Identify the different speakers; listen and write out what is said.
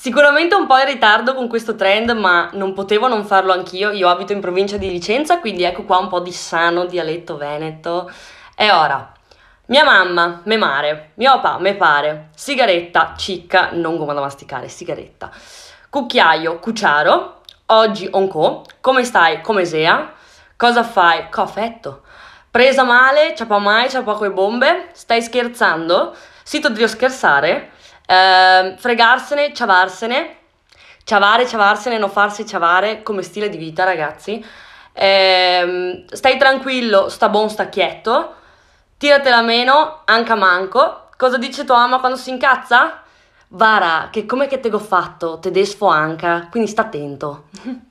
Speaker 1: Sicuramente un po' in ritardo con questo trend, ma non potevo non farlo anch'io. Io abito in provincia di Vicenza, quindi ecco qua un po' di sano dialetto veneto. E ora, mia mamma, me mare, mio papà, me pare, sigaretta, cicca, non gomma da masticare, sigaretta, cucchiaio, cucciaro, oggi onco, come stai, come sea, cosa fai, cofetto, presa male, ciapa mai, ciapa coi bombe, stai scherzando, sito di scherzare, eh, fregarsene, ciavarsene, ciavare, ciavarsene, non farsi ciavare come stile di vita, ragazzi. Eh, stai tranquillo, sta buon, sta chietto. Tiratela meno, anche a manco. Cosa dice tua mamma quando si incazza? Vara, che come che te l'ho fatto, te desfo anca, quindi sta attento.